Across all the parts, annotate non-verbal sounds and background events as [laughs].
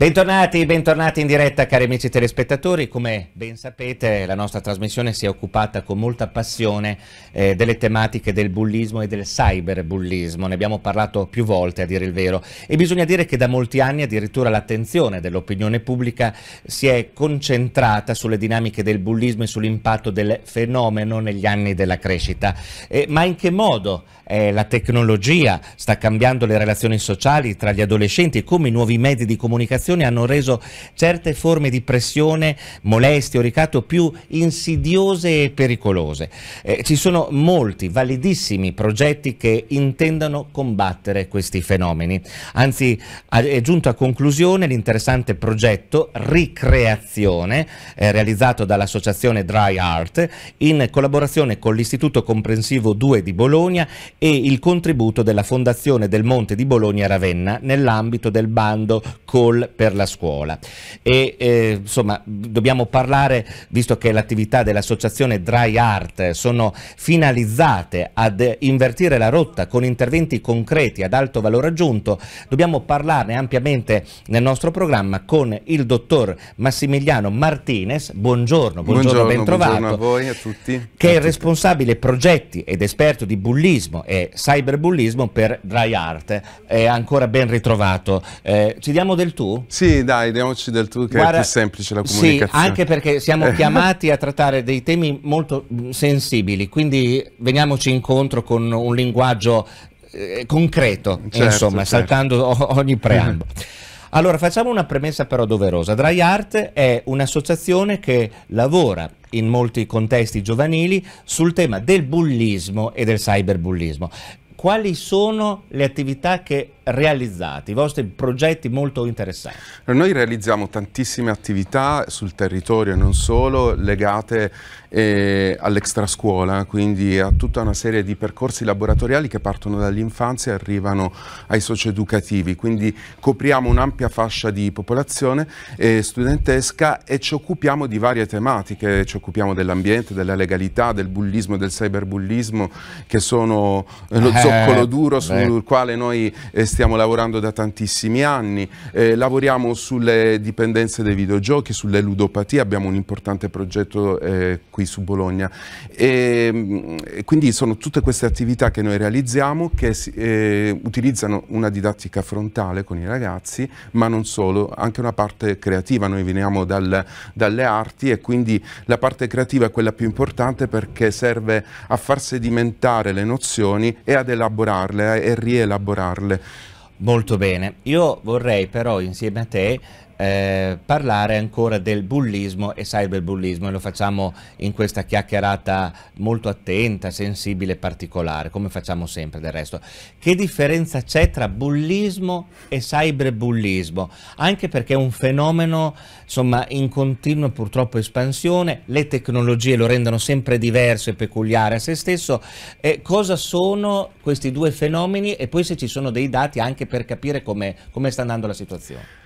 Bentornati, bentornati in diretta cari amici telespettatori, come ben sapete la nostra trasmissione si è occupata con molta passione eh, delle tematiche del bullismo e del cyberbullismo, ne abbiamo parlato più volte a dire il vero e bisogna dire che da molti anni addirittura l'attenzione dell'opinione pubblica si è concentrata sulle dinamiche del bullismo e sull'impatto del fenomeno negli anni della crescita, eh, ma in che modo eh, la tecnologia sta cambiando le relazioni sociali tra gli adolescenti e come i nuovi mezzi di comunicazione manifestazioni hanno reso certe forme di pressione, molestie o ricatto più insidiose e pericolose. Eh, ci sono molti validissimi progetti che intendono combattere questi fenomeni. Anzi, è giunto a conclusione l'interessante progetto Ricreazione, eh, realizzato dall'associazione Dry Art in collaborazione con l'Istituto Comprensivo 2 di Bologna e il contributo della Fondazione del Monte di Bologna Ravenna nell'ambito del bando Call per la scuola. E, eh, insomma, dobbiamo parlare, visto che l'attività dell'associazione Dry Art sono finalizzate ad invertire la rotta con interventi concreti ad alto valore aggiunto, dobbiamo parlarne ampiamente nel nostro programma con il dottor Massimiliano Martinez. Buongiorno, buongiorno, buongiorno bentrovato. Buongiorno a voi, a tutti. Che è responsabile progetti ed esperto di bullismo e cyberbullismo per Dry Art. È ancora ben ritrovato. Eh, ci diamo del tu? Sì, dai, diamoci del tu che Guarda, è più semplice la comunicazione. Sì, anche perché siamo [laughs] chiamati a trattare dei temi molto mm, sensibili, quindi veniamoci incontro con un linguaggio eh, concreto, certo, insomma, certo. saltando ogni preambolo. [laughs] Allora, facciamo una premessa però doverosa. Dry Art è un'associazione che lavora in molti contesti giovanili sul tema del bullismo e del cyberbullismo. Quali sono le attività che realizzati, i vostri progetti molto interessanti. Noi realizziamo tantissime attività sul territorio e non solo, legate eh, all'extrascuola, quindi a tutta una serie di percorsi laboratoriali che partono dall'infanzia e arrivano ai socioeducativi, quindi copriamo un'ampia fascia di popolazione eh, studentesca e ci occupiamo di varie tematiche, ci occupiamo dell'ambiente, della legalità, del bullismo, del cyberbullismo, che sono eh, lo eh, zoccolo duro sul quale noi eh, stiamo lavorando da tantissimi anni, eh, lavoriamo sulle dipendenze dei videogiochi, sulle ludopatie, abbiamo un importante progetto eh, qui su Bologna. Ehm, e, quindi sono tutte queste attività che noi realizziamo che eh, utilizzano una didattica frontale con i ragazzi, ma non solo, anche una parte creativa. Noi veniamo dal, dalle arti e quindi la parte creativa è quella più importante perché serve a far sedimentare le nozioni e ad elaborarle eh, e rielaborarle. Molto bene, io vorrei però insieme a te eh, parlare ancora del bullismo e cyberbullismo e lo facciamo in questa chiacchierata molto attenta, sensibile e particolare, come facciamo sempre del resto. Che differenza c'è tra bullismo e cyberbullismo? Anche perché è un fenomeno insomma, in continua purtroppo espansione, le tecnologie lo rendono sempre diverso e peculiare a se stesso. Eh, cosa sono questi due fenomeni e poi se ci sono dei dati anche per capire come sta andando la situazione?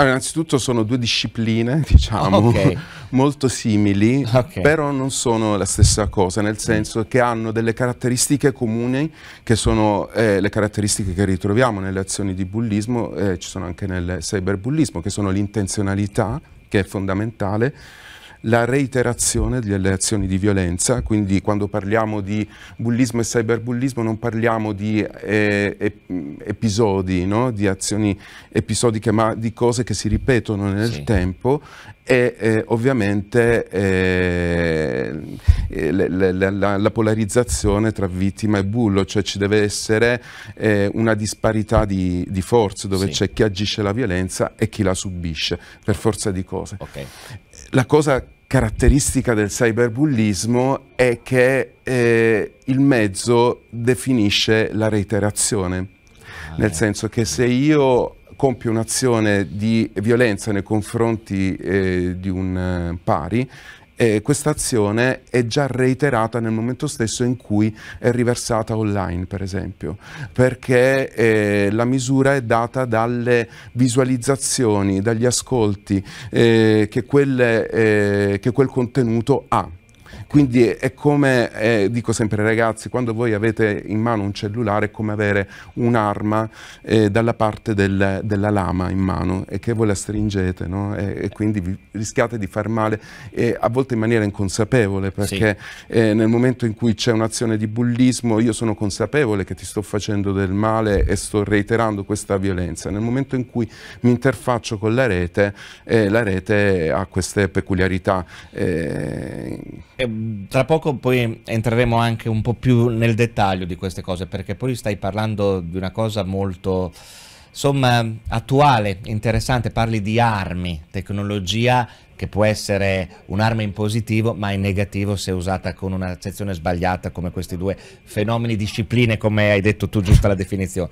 Allora, innanzitutto sono due discipline, [laughs] diciamo, okay. molto simili, okay. però non sono la stessa cosa, nel senso che hanno delle caratteristiche comuni che sono eh, le caratteristiche che ritroviamo nelle azioni di bullismo, eh, ci sono anche nel cyberbullismo, che sono l'intenzionalità, che è fondamentale, la reiterazione delle azioni di violenza, quindi quando parliamo di bullismo e cyberbullismo non parliamo di eh, episodi, no? di azioni episodiche, ma di cose che si ripetono nel sì. tempo e eh, ovviamente eh, la, la, la, polarizzazione tra vittima e bullo, cioè ci deve essere eh, una disparità di, di forze dove sì. c'è chi agisce la violenza e chi la subisce per forza di cose. Okay. La cosa caratteristica del cyberbullismo è che eh, il mezzo definisce la reiterazione, ah, nel eh. senso che se io compio un'azione di violenza nei confronti eh, di un eh, pari, eh, questa azione è già reiterata nel momento stesso in cui è riversata online, per esempio, perché eh, la misura è data dalle visualizzazioni, dagli ascolti eh, che, quelle, eh, che quel contenuto ha. Quindi è come, eh, dico sempre ragazzi, quando voi avete in mano un cellulare è come avere un'arma eh, dalla parte del, della lama in mano e che voi la stringete no? e, e, quindi rischiate di far male, eh, a volte in maniera inconsapevole, perché sì. Eh, nel momento in cui c'è un'azione di bullismo io sono consapevole che ti sto facendo del male e sto reiterando questa violenza. Nel momento in cui mi interfaccio con la rete, eh, la rete ha queste peculiarità. Eh, Mm, tra poco poi entreremo anche un po' più nel dettaglio di queste cose, perché poi stai parlando di una cosa molto insomma attuale, interessante, parli di armi, tecnologia che può essere un'arma in positivo ma in negativo se usata con un'accezione sbagliata come questi due fenomeni, discipline come hai detto tu giusta la definizione.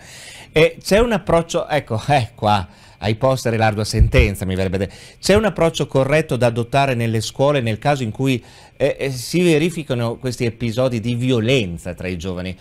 E c'è un approccio, ecco, eh, qua, ai posteri l'ardua sentenza, mi verrebbe da C'è un approccio corretto da adottare nelle scuole nel caso in cui eh, eh si verificano questi episodi di violenza tra i giovani?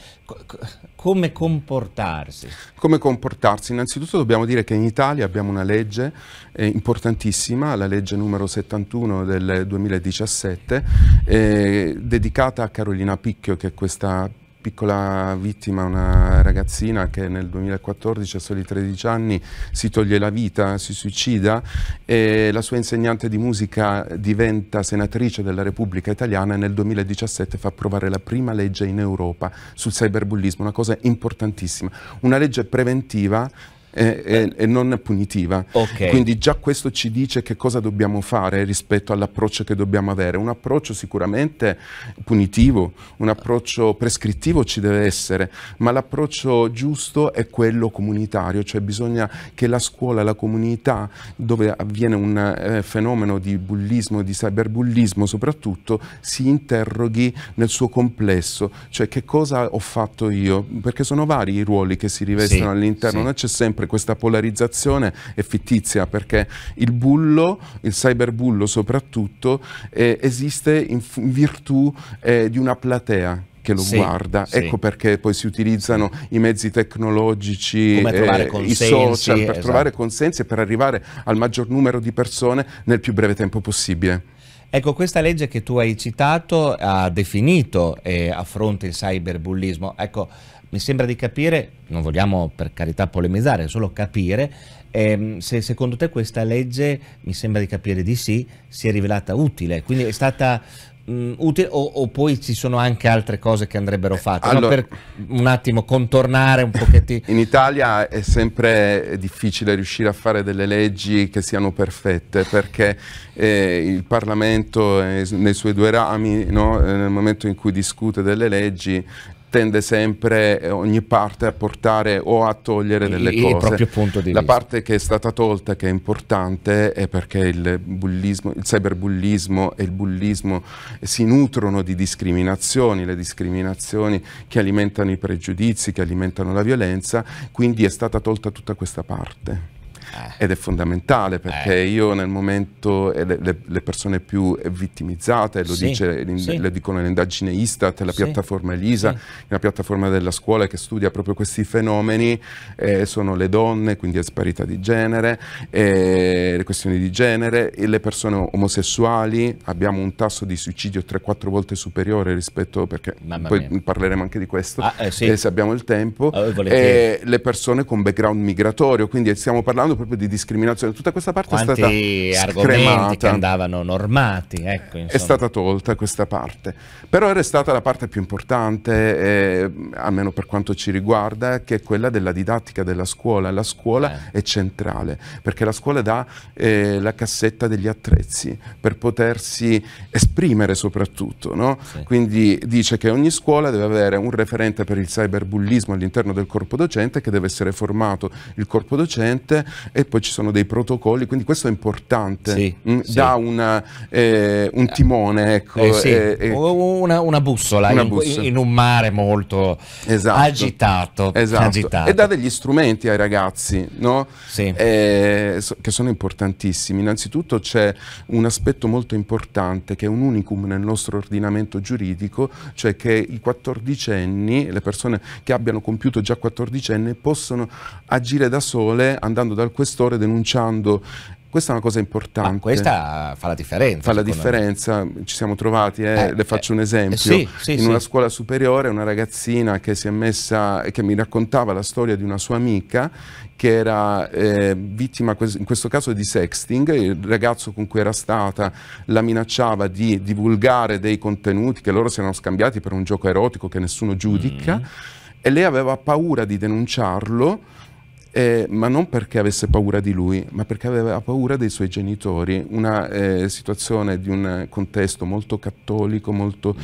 come comportarsi? Come comportarsi? Innanzitutto dobbiamo dire che in Italia abbiamo una legge eh, importantissima, la legge numero 71 del 2017, eh, dedicata a Carolina Picchio, che è questa piccola vittima, una ragazzina che nel 2014 a soli 13 anni si toglie la vita, si suicida e la sua insegnante di musica diventa senatrice della Repubblica Italiana e nel 2017 fa approvare la prima legge in Europa sul cyberbullismo, una cosa importantissima, una legge preventiva e, e, e non punitiva. Okay. Quindi già questo ci dice che cosa dobbiamo fare rispetto all'approccio che dobbiamo avere. Un approccio sicuramente punitivo, un approccio prescrittivo ci deve essere, ma l'approccio giusto è quello comunitario, cioè bisogna che la scuola, la comunità, dove avviene un eh, fenomeno di bullismo, di cyberbullismo soprattutto, si interroghi nel suo complesso, cioè che cosa ho fatto io, perché sono vari i ruoli che si rivestono sì, all'interno, sì. non c'è sempre sempre questa polarizzazione è fittizia perché il bullo, il cyberbullo soprattutto, eh, esiste in, in virtù eh, di una platea che lo sì, guarda. Sì. Ecco perché poi si utilizzano i mezzi tecnologici, eh, i social per esatto. trovare consensi e per arrivare al maggior numero di persone nel più breve tempo possibile. Ecco, questa legge che tu hai citato ha definito e eh, affronta il cyberbullismo. Ecco, mi sembra di capire, non vogliamo per carità polemizzare, solo capire ehm, se secondo te questa legge, mi sembra di capire di sì, si è rivelata utile, quindi è stata mh, mm, utile o, o, poi ci sono anche altre cose che andrebbero fatte, allora, no? per un attimo contornare un pochettino. In Italia è sempre difficile riuscire a fare delle leggi che siano perfette perché eh, il Parlamento eh, nei suoi due rami, no? Eh, nel momento in cui discute delle leggi, tende sempre eh, ogni parte a portare o a togliere delle il, cose. Il La parte che è stata tolta, che è importante, è perché il, bullismo, il cyberbullismo e il bullismo si nutrono di discriminazioni, le discriminazioni che alimentano i pregiudizi, che alimentano la violenza, quindi è stata tolta tutta questa parte. Eh. ed è fondamentale perché eh. io nel momento eh, le, le, persone più vittimizzate, lo, sì, dice, sì. lo dicono le indagini Istat, la sì. piattaforma Elisa, la piattaforma della scuola che studia proprio questi fenomeni, eh, sono le donne, quindi è sparità di genere, eh, le questioni di genere, le persone omosessuali, abbiamo un tasso di suicidio 3-4 volte superiore rispetto, perché Mamma poi mia. parleremo anche di questo, ah, eh, se abbiamo il tempo, e le persone con background migratorio, quindi stiamo parlando proprio proprio di discriminazione. Tutta questa parte Quanti è stata argomenti che andavano normati, ecco, È stata tolta questa parte. Però è restata la parte più importante, eh, almeno per quanto ci riguarda, eh, che è quella della didattica della scuola. La scuola eh. è centrale, perché la scuola dà eh, la cassetta degli attrezzi per potersi esprimere soprattutto, no? sì. Quindi dice che ogni scuola deve avere un referente per il cyberbullismo all'interno del corpo docente che deve essere formato il corpo docente e poi ci sono dei protocolli, quindi questo è importante, sì, mh, mm, sì. dà una, eh, un timone, ecco, eh, sì. eh, una, una, bussola, una in, bussola, in, un mare molto esatto. agitato, esatto. agitato, E dà degli strumenti ai ragazzi no? Eh, che sono importantissimi. Innanzitutto c'è un aspetto molto importante che è un unicum nel nostro ordinamento giuridico, cioè che i quattordicenni, le persone che abbiano compiuto già 14 anni possono agire da sole andando dal quest'ora denunciando questa è una cosa importante. Ma questa fa la differenza. Fa la differenza, me. ci siamo trovati, eh, eh, le faccio un eh, esempio. Eh, sì, sì, In sì. una scuola superiore una ragazzina che si è messa, che mi raccontava la storia di una sua amica che era eh, vittima in questo caso di sexting, il ragazzo con cui era stata la minacciava di divulgare dei contenuti che loro si erano scambiati per un gioco erotico che nessuno giudica mm. e lei aveva paura di denunciarlo eh, ma non perché avesse paura di lui, ma perché aveva paura dei suoi genitori, una eh, situazione di un contesto molto cattolico, molto...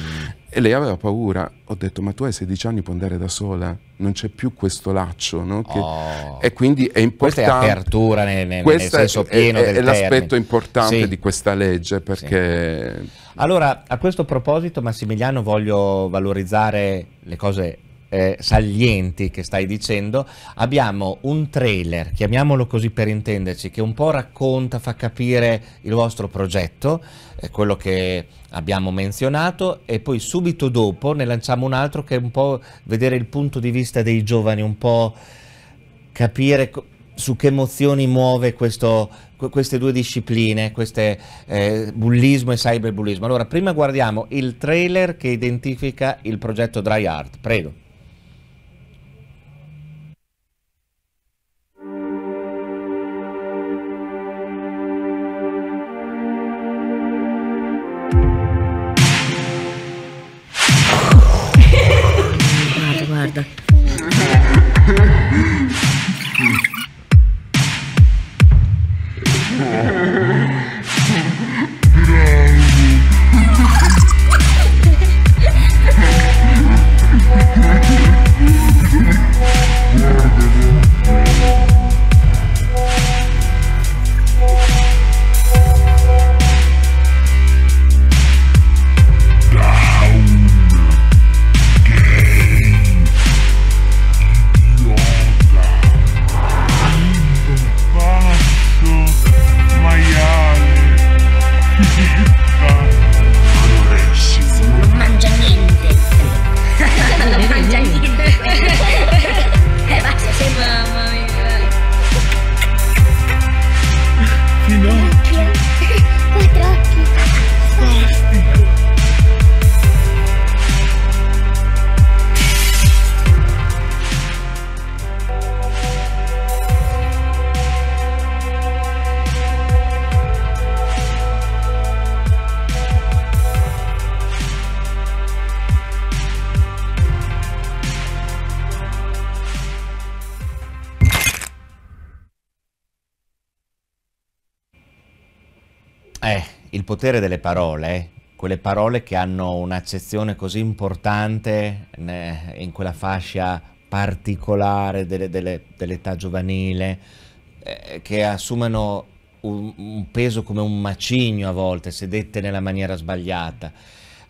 E lei aveva paura, ho detto ma tu hai 16 anni, puoi andare da sola, non c'è più questo laccio, no? Che... Oh. E quindi è importante... Questa è apertura nel, nel, nel senso pieno è, è, è l'aspetto importante sì. di questa legge perché... Sì. Allora, a questo proposito Massimiliano voglio valorizzare le cose eh, salienti che stai dicendo, abbiamo un trailer, chiamiamolo così per intenderci, che un po' racconta, fa capire il vostro progetto, eh, quello che abbiamo menzionato, e poi subito dopo ne lanciamo un altro che è un po' vedere il punto di vista dei giovani, un po' capire su che emozioni muove questo, queste due discipline, queste, eh, bullismo e cyberbullismo. Allora, prima guardiamo il trailer che identifica il progetto Dry Art, prego. Gracias. potere delle parole, quelle parole che hanno un'accezione così importante in quella fascia particolare dell'età giovanile, eh, che assumono un, un, peso come un macigno a volte, se dette nella maniera sbagliata.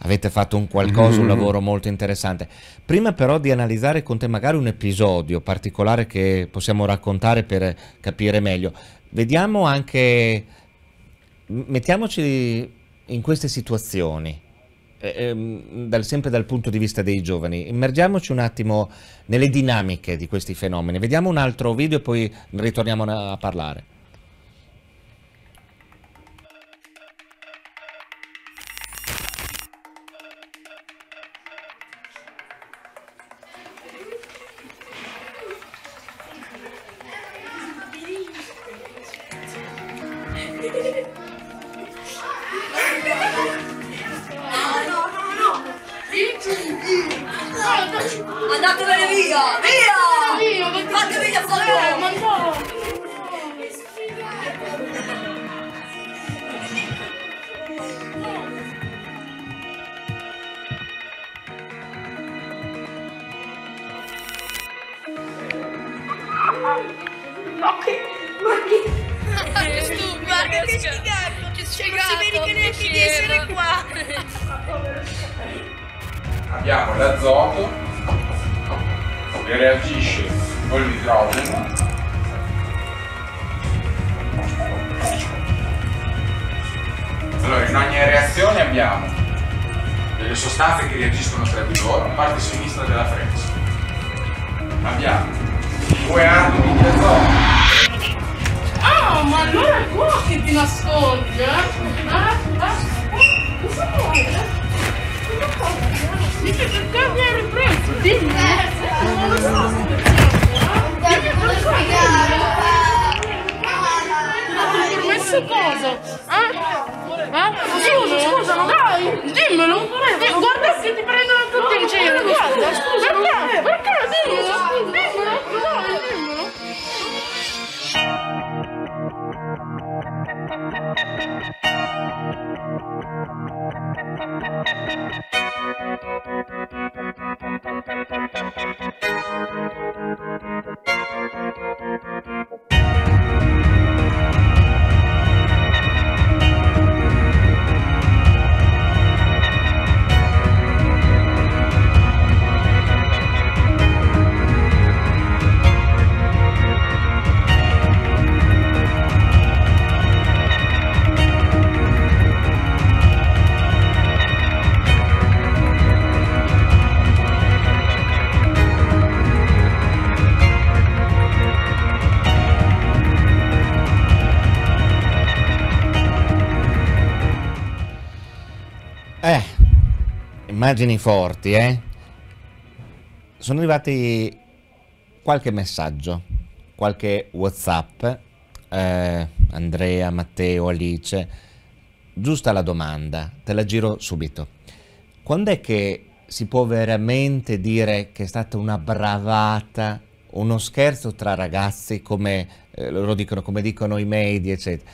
Avete fatto un qualcosa, un mm-hmm. lavoro molto interessante. Prima però di analizzare con te magari un episodio particolare che possiamo raccontare per capire meglio, vediamo anche mettiamoci in queste situazioni, ehm, dal, sempre dal punto di vista dei giovani, immergiamoci un attimo nelle dinamiche di questi fenomeni. Vediamo un altro video e poi ritorniamo a parlare. Allora, in ogni reazione abbiamo delle sostanze che reagiscono tra di loro, parte sinistra della freccia. Abbiamo due atomi di azoto. Ah, ma allora è qua che ti nasconde, eh? Ah, ah, ah. Eh, cosa vuoi? Dice perché mi hai ripreso? Dimmi! Non lo so, sto pensando, Dimmi perché! stesso coso. Eh? Eh? Scusa, scusa, no, dai, dimmelo. Di, eh, guarda che ti prendono tutti in giro. Guarda, scusa, perché? Perché? Dimmelo, dimmelo, dai, dimmelo. Thank immagini forti, eh? Sono arrivati qualche messaggio, qualche WhatsApp, eh, Andrea, Matteo, Alice. Giusta la domanda, te la giro subito. Quando è che si può veramente dire che è stata una bravata, uno scherzo tra ragazzi, come eh, lo dicono, come dicono i media, eccetera?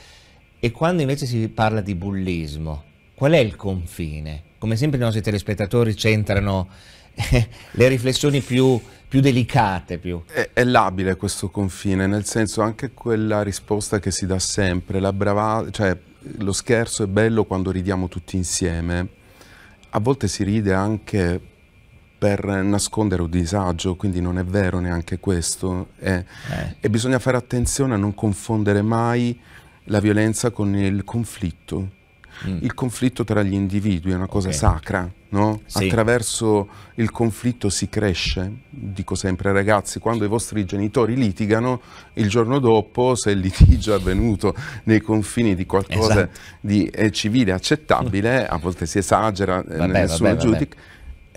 E quando invece si parla di bullismo, qual è il confine? come sempre i nostri telespettatori centrano [laughs] le riflessioni più, più delicate. Più. È, è, labile questo confine, nel senso anche quella risposta che si dà sempre, la bravata, cioè lo scherzo è bello quando ridiamo tutti insieme, a volte si ride anche per nascondere un disagio, quindi non è vero neanche questo. È, eh. eh. E bisogna fare attenzione a non confondere mai la violenza con il conflitto Mm. il conflitto tra gli individui è una cosa okay. sacra, no? Sì. Attraverso il conflitto si cresce, dico sempre ragazzi, quando i vostri genitori litigano, il giorno dopo, se il litigio è avvenuto nei confini di qualcosa esatto. di eh, civile accettabile, a volte si esagera, eh, vabbè, nessuno vabbè, giudica.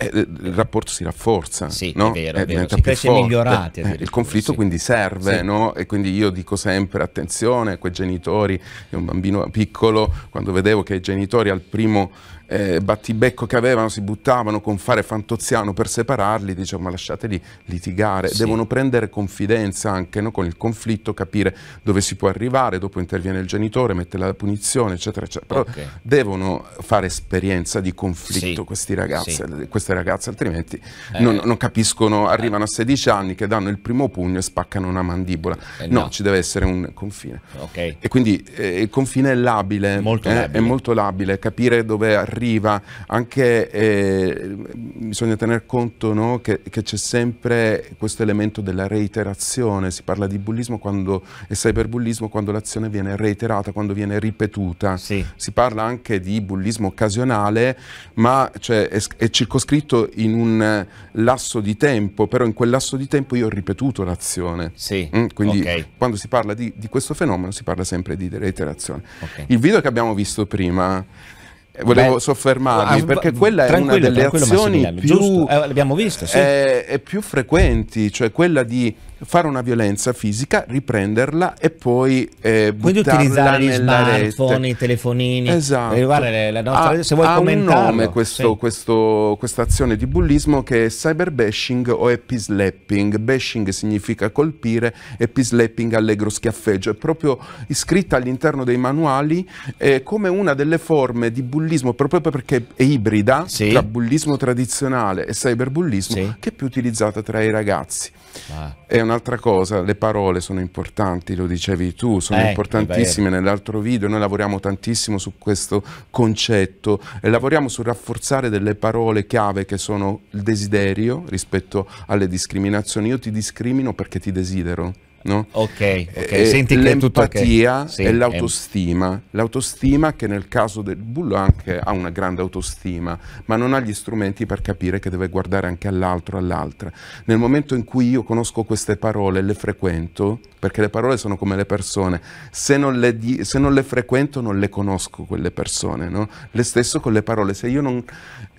Eh, eh, il rapporto si rafforza, sì, no? è vero, eh, è vero. si cresce forte. migliorati. Eh, il conflitto sì. quindi serve, sì. no? e quindi io dico sempre attenzione a quei genitori, io un bambino piccolo, quando vedevo che i genitori al primo eh, battibecco che avevano si buttavano con fare fantoziano per separarli, diciamo ma lasciateli litigare, sì. devono prendere confidenza anche no, con il conflitto, capire dove si può arrivare, dopo interviene il genitore, mette la punizione eccetera eccetera, okay. devono fare esperienza di conflitto sì. ragazzi, sì. Eh, queste ragazze altrimenti eh. non, non, capiscono, arrivano eh. a 16 anni che danno il primo pugno e spaccano una mandibola, eh, no, no, ci deve essere un confine okay. e quindi eh, il confine è labile, molto labile. è molto labile, capire dove arrivare arriva, anche eh, bisogna tener conto no, che, c'è sempre questo elemento della reiterazione, si parla di bullismo quando, e cyberbullismo quando l'azione viene reiterata, quando viene ripetuta, sì. si parla anche di bullismo occasionale, ma cioè, è, è circoscritto in un lasso di tempo, però in quel lasso di tempo io ho ripetuto l'azione. Sì. Mm, quindi okay. quando si parla di, di, questo fenomeno si parla sempre di reiterazione. Okay. Il video che abbiamo visto prima volevo Beh, soffermarmi ah, perché quella è una delle azioni più, eh, visto, sì. è, eh, è più frequenti, cioè quella di fare una violenza fisica, riprenderla e poi eh, Quindi utilizzare gli smartphone, rete. i telefonini. Esatto. Eh, guarda, la nostra, ha, se vuoi ha un nome questo, sì. questo, questa azione di bullismo che è cyber bashing o epislapping. Bashing significa colpire, happy slapping allegro schiaffeggio. È proprio iscritta all'interno dei manuali eh, come una delle forme di bullismo, proprio perché è ibrida sì. tra bullismo tradizionale e cyberbullismo, sì. che è più utilizzata tra i ragazzi. Ah. È una un'altra cosa, le parole sono importanti, lo dicevi tu, sono eh, importantissime nell'altro video, noi lavoriamo tantissimo su questo concetto e lavoriamo sul rafforzare delle parole chiave che sono il desiderio rispetto alle discriminazioni, io ti discrimino perché ti desidero. No? Ok, okay. Senti l'empatia okay. sì, e eh. l'autostima. È... L'autostima che nel caso del bullo anche ha una grande autostima, ma non ha gli strumenti per capire che deve guardare anche all'altro, all'altra. Nel momento in cui io conosco queste parole e le frequento, perché le parole sono come le persone, se non le, se non le frequento non le conosco quelle persone, no? Le stesso con le parole, se io non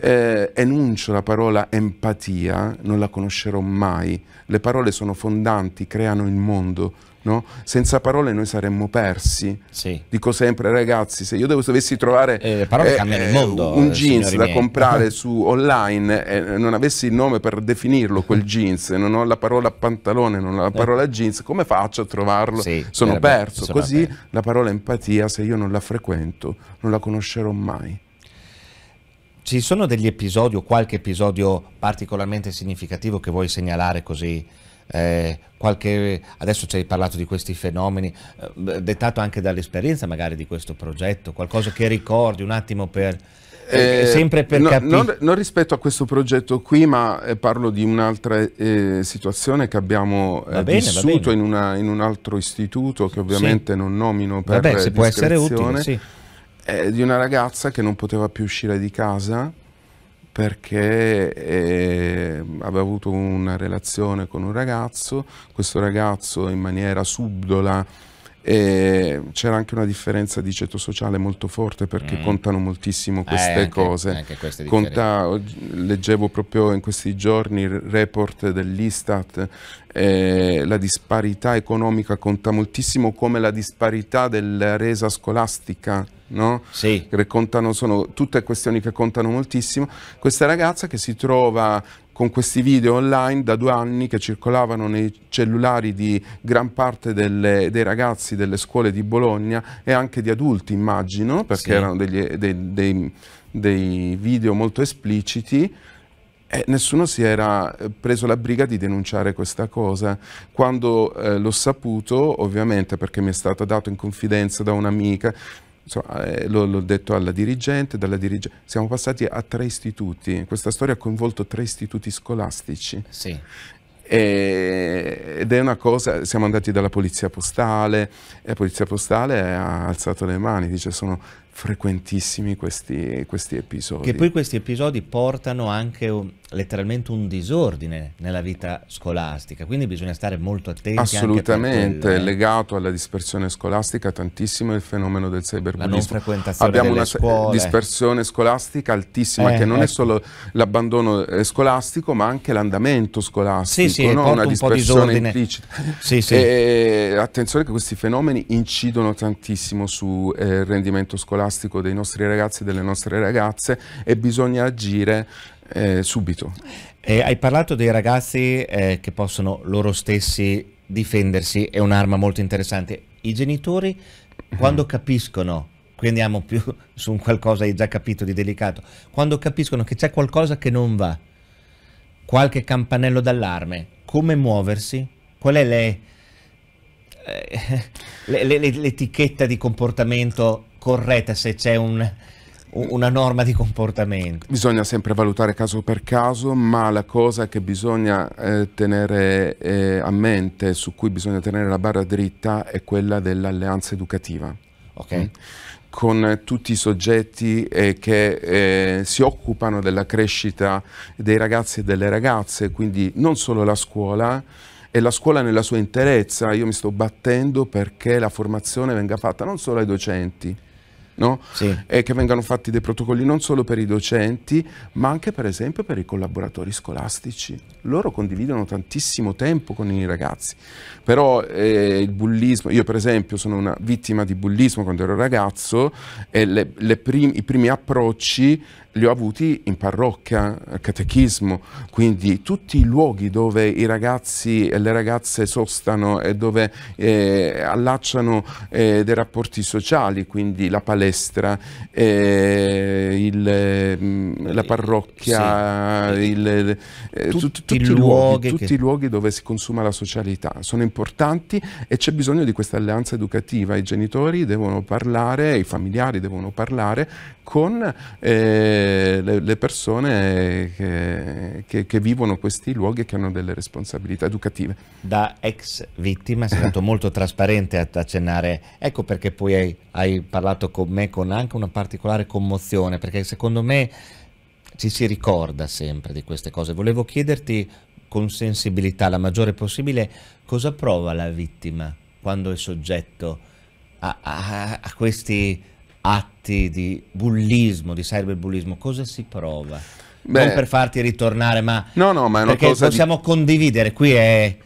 eh, enuncio la parola empatia, non la conoscerò mai. Le parole sono fondanti, creano il mondo. No? Senza parole noi saremmo persi. Sì. Dico sempre, ragazzi, se io dovessi trovare eh, eh, eh, mondo, un eh, jeans da miei. comprare [laughs] su online e eh, non avessi il nome per definirlo quel jeans, non ho la parola pantalone, non ho la parola jeans, come faccio a trovarlo? Sì, sono perso. Così la parola empatia, se io non la frequento, non la conoscerò mai ci sono degli episodi o qualche episodio particolarmente significativo che vuoi segnalare così? Eh, qualche, adesso ci hai parlato di questi fenomeni, eh, dettato anche dall'esperienza magari di questo progetto, qualcosa che ricordi un attimo per... Eh, eh sempre per no, Non, non, rispetto a questo progetto qui, ma eh, parlo di un'altra eh, situazione che abbiamo bene, vissuto in, una, in, un altro istituto che ovviamente sì. non nomino per... Vabbè, se può essere utile, sì è di una ragazza che non poteva più uscire di casa perché eh, aveva avuto una relazione con un ragazzo, questo ragazzo in maniera subdola e c'era anche una differenza di ceto sociale molto forte perché mm. contano moltissimo eh, queste eh, anche, cose. Anche queste Conta, leggevo proprio in questi giorni il report dell'Istat, eh, la disparità economica conta moltissimo come la disparità della resa scolastica. No? Sì. Contano, sono tutte questioni che contano moltissimo. Questa ragazza che si trova con questi video online da due anni che circolavano nei cellulari di gran parte delle, dei ragazzi delle scuole di Bologna e anche di adulti, immagino, perché sì. erano degli, dei, dei, dei video molto espliciti. E nessuno si era eh, preso la briga di denunciare questa cosa. Quando eh, l'ho saputo, ovviamente perché mi è stato dato in confidenza da un'amica, insomma, eh, l'ho detto alla dirigente, dalla dirigente, siamo passati a tre istituti, questa storia ha coinvolto tre istituti scolastici. Sì. ed è una cosa, siamo andati dalla polizia postale e la polizia postale ha alzato le mani, dice sono frequentissimi questi, questi episodi. Che poi questi episodi portano anche letteralmente un disordine nella vita scolastica, quindi bisogna stare molto attenti. Assolutamente, quel... Eh. legato alla dispersione scolastica tantissimo il fenomeno del cyberbullismo. La non frequentazione Abbiamo una scuole. dispersione scolastica altissima eh, che non ecco. è solo l'abbandono eh, scolastico ma anche l'andamento scolastico, sì, sì, no? una un dispersione di implicita. Sì, sì. E, attenzione che questi fenomeni incidono tantissimo sul eh, rendimento scolastico dei nostri ragazzi e delle nostre ragazze e bisogna agire eh, subito. Eh, hai parlato dei ragazzi eh, che possono loro stessi difendersi, è un'arma molto interessante. I genitori mhm. quando capiscono, qui andiamo più [laughs] su un qualcosa hai già capito di delicato, quando capiscono che c'è qualcosa che non va, qualche campanello d'allarme, come muoversi? Qual è le, eh, [laughs] l'etichetta di comportamento corretta se c'è un, una norma di comportamento. Bisogna sempre valutare caso per caso, ma la cosa che bisogna eh, tenere eh, a mente, su cui bisogna tenere la barra dritta, è quella dell'alleanza educativa. Okay. Mm? con tutti i soggetti eh, che eh, si occupano della crescita dei ragazzi e delle ragazze, quindi non solo la scuola, e la scuola nella sua interezza. Io mi sto battendo perché la formazione venga fatta non solo ai docenti, no? sì. e che vengano fatti dei protocolli non solo per i docenti, ma anche per esempio per i collaboratori scolastici. Loro condividono tantissimo tempo con i ragazzi, però eh, il bullismo, io per esempio sono una vittima di bullismo quando ero ragazzo e le, le prim, i primi approcci li ho avuti in parrocchia, catechismo, quindi tutti i luoghi dove i ragazzi e le ragazze sostano e dove eh, allacciano eh, dei rapporti sociali, quindi la palestra, eh, il, mm, la eh, parrocchia, sì. il, eh, tutti, tutti, i luoghi, tutti che... i luoghi dove si consuma la socialità. Sono importanti e c'è bisogno di questa alleanza educativa. I genitori devono parlare, i familiari devono parlare con... Eh, le, le, persone che, che, che, vivono questi luoghi e che hanno delle responsabilità educative. Da ex vittima sei stato molto trasparente ad accennare, ecco perché poi hai, hai parlato con me con anche una particolare commozione, perché secondo me ci si ricorda sempre di queste cose. Volevo chiederti con sensibilità la maggiore possibile cosa prova la vittima quando è soggetto a, a, a questi atti di bullismo, di cyberbullismo, cosa si prova? Beh, non per farti ritornare, ma, no, no, ma perché possiamo di... condividere, qui è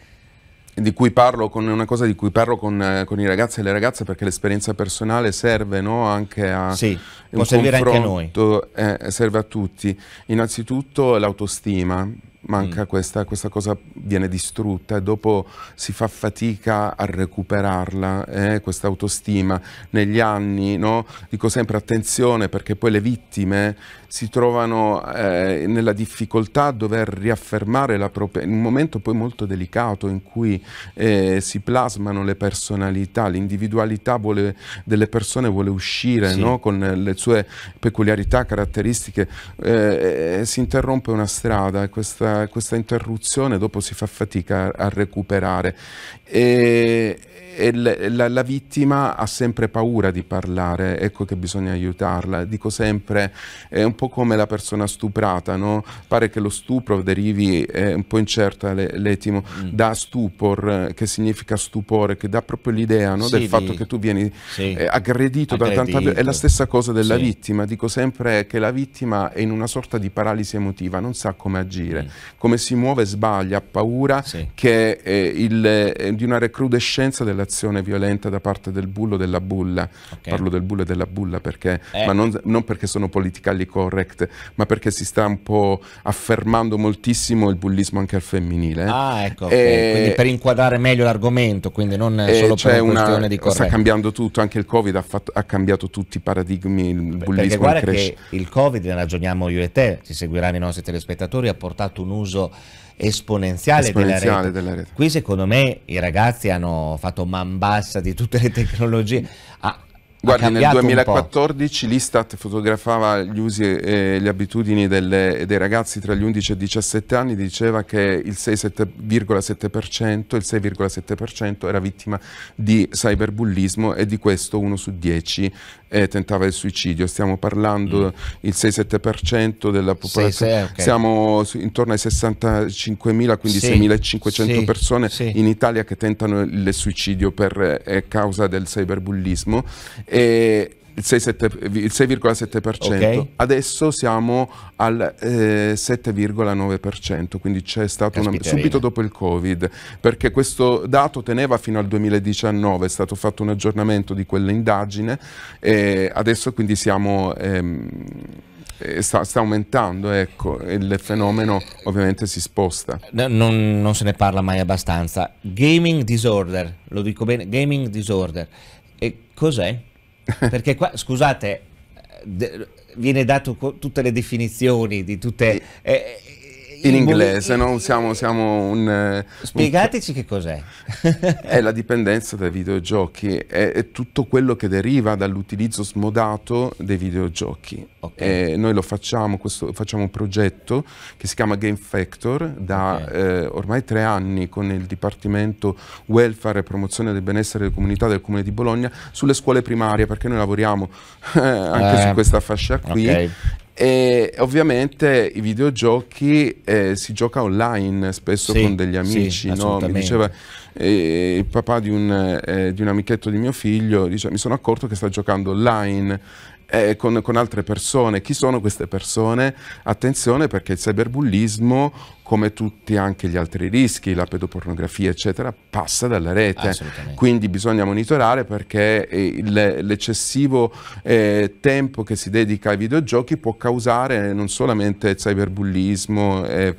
di cui parlo con una cosa di cui parlo con, eh, con i ragazzi e le ragazze perché l'esperienza personale serve no? anche a sì, può servire anche a noi eh, serve a tutti innanzitutto l'autostima manca mm. questa, questa, cosa viene distrutta e dopo si fa fatica a recuperarla, eh? questa autostima negli anni, no? dico sempre attenzione perché poi le vittime si trovano eh, nella difficoltà a dover riaffermare la propria... in un momento poi molto delicato in cui eh, si plasmano le personalità, l'individualità vuole, delle persone vuole uscire sì. no? con le sue peculiarità, caratteristiche, eh, eh si interrompe una strada e questa, questa, interruzione dopo si fa fatica a, a recuperare. E, e la, la, la, vittima ha sempre paura di parlare, ecco che bisogna aiutarla, dico sempre, è un po' po' come la persona stuprata, no? Pare che lo stupro derivi, è un po' incerta l'etimo, mm. da stupor, che significa stupore, che dà proprio l'idea no? sì, del fatto che tu vieni sì. eh, aggredito, aggredito, da tanta violenza. È la stessa cosa della sì. vittima. Dico sempre che la vittima è in una sorta di paralisi emotiva, non sa come agire, mm. come si muove sbaglia, ha paura che, eh, il, eh, di una recrudescenza dell'azione violenta da parte del bullo della bulla. Okay. Parlo del bullo e della bulla perché, eh. ma non, non perché sono politically correct correct, ma perché si sta un po' affermando moltissimo il bullismo anche al femminile. Ah, ecco, e... quindi per inquadrare meglio l'argomento, quindi non solo per una questione di correct. Sta cambiando tutto, anche il Covid ha, fatto, ha cambiato tutti i paradigmi, il Beh, bullismo guarda cresce. che il Covid, ne ragioniamo io e te, ci seguiranno i nostri telespettatori, ha portato un uso esponenziale, esponenziale della, rete. della, rete. Qui secondo me i ragazzi hanno fatto man bassa di tutte le tecnologie. Ah, Guardi, nel 2014 l'Istat fotografava gli usi e le abitudini delle, dei ragazzi tra gli 11 e i 17 anni, diceva che il 6,7% era vittima di cyberbullismo e di questo uno su 10 eh, tentava il suicidio. Stiamo parlando del mm. 6-7% della popolazione, sì, sì, okay. siamo su, intorno ai 65.000, quindi sì, 6.500 persone in Italia che tentano il suicidio per eh, causa del cyberbullismo e il 6,7%, okay. adesso siamo al eh, 7,9%, quindi c'è stato una, subito dopo il Covid, perché questo dato teneva fino al 2019, è stato fatto un aggiornamento di quell'indagine e adesso quindi siamo... Ehm, Sta, sta, aumentando, ecco, il fenomeno ovviamente si sposta. No, non, non, se ne parla mai abbastanza. Gaming disorder, lo dico bene, gaming disorder, e cos'è? [laughs] perché qua, scusate, eh, viene dato tutte le definizioni di tutte... Eh, in inglese, no? Siamo, siamo un... Eh, Spiegateci un... che cos'è. [laughs] è la dipendenza dai videogiochi, è, è tutto quello che deriva dall'utilizzo smodato dei videogiochi. Okay. E noi lo facciamo, questo, facciamo un progetto che si chiama Game Factor da okay. eh, ormai tre anni con il Dipartimento Welfare e Promozione del Benessere delle Comunità del Comune di Bologna sulle scuole primarie, perché noi lavoriamo [laughs] eh, anche eh, su questa fascia qui. Okay. E ovviamente i videogiochi eh, si gioca online spesso sì, con degli amici. Sì, no? Mi diceva eh, il papà di un, eh, di un, amichetto di mio figlio: dice, Mi sono accorto che sta giocando online. Eh, con, con, altre persone, chi sono queste persone? Attenzione perché il cyberbullismo come tutti anche gli altri rischi, la pedopornografia eccetera, passa dalla rete. Quindi bisogna monitorare perché eh, l'eccessivo eh, tempo che si dedica ai videogiochi può causare non solamente cyberbullismo, eh,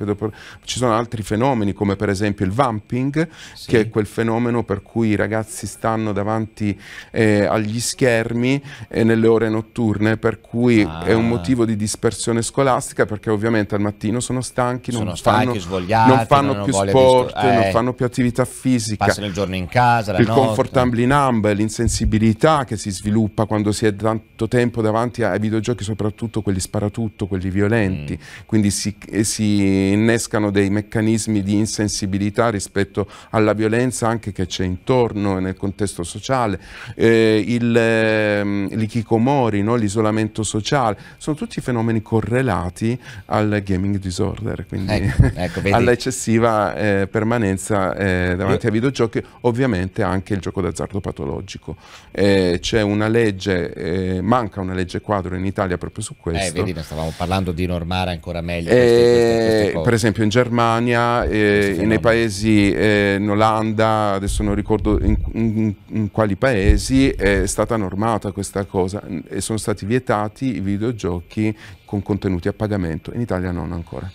ci sono altri fenomeni come per esempio il vamping, sì. che è quel fenomeno per cui i ragazzi stanno davanti agli schermi nelle ore notturne, per cui ah. è un ah. motivo di dispersione scolastica perché ovviamente al mattino sono stanchi, sono stanchi fanno, svogliati, non fanno non più sport, eh, non fanno più attività fisica. Passano il giorno in casa, la Il notte. comfortable numb, l'insensibilità che si sviluppa quando si è tanto tempo davanti ai videogiochi, soprattutto quelli sparatutto, quelli violenti. Mm. Quindi si, eh, si innescano dei meccanismi di insensibilità rispetto alla violenza anche che c'è intorno nel contesto sociale. Eh, il, eh, l'ikikomori, no? l'isolamento sociale, sono tutti fenomeni correlati al gaming disorder. Quindi... Ecco, [laughs] [laughs] ecco, all'eccessiva eh, permanenza eh, davanti ai videogiochi, ovviamente anche il gioco d'azzardo patologico. Eh, c'è una legge, eh, manca una legge quadro in Italia proprio su eh, questo. Eh, vedi, stavamo parlando di normare ancora meglio. Eh, queste, queste per esempio in Germania, nei paesi in Olanda, adesso non ricordo in, in, in quali paesi, è stata normata questa cosa e sono stati vietati i videogiochi con contenuti a pagamento. In Italia non ancora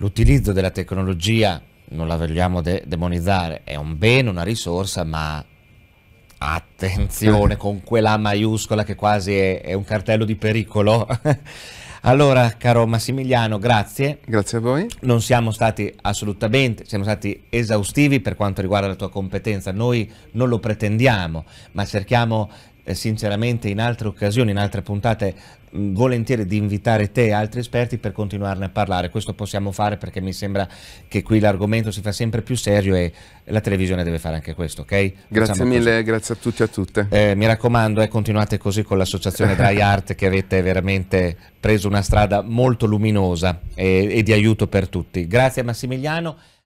l'utilizzo della tecnologia non la vogliamo de demonizzare, è un bene, una risorsa, ma attenzione [laughs] con quella maiuscola che quasi è, è un cartello di pericolo. [laughs] allora, caro Massimiliano, grazie. Grazie a voi. Non siamo stati assolutamente, siamo stati esaustivi per quanto riguarda la tua competenza. Noi non lo pretendiamo, ma cerchiamo eh, sinceramente in altre occasioni, in altre puntate, mh, mm, volentieri di invitare te e altri esperti per continuarne a parlare. Questo possiamo fare perché mi sembra che qui l'argomento si fa sempre più serio e la televisione deve fare anche questo, ok? Grazie Facciamo mille, così. grazie a tutti e a tutte. Eh, mi raccomando, eh, continuate così con l'associazione Dry [laughs] Art che avete veramente preso una strada molto luminosa e, e di aiuto per tutti. Grazie Massimiliano.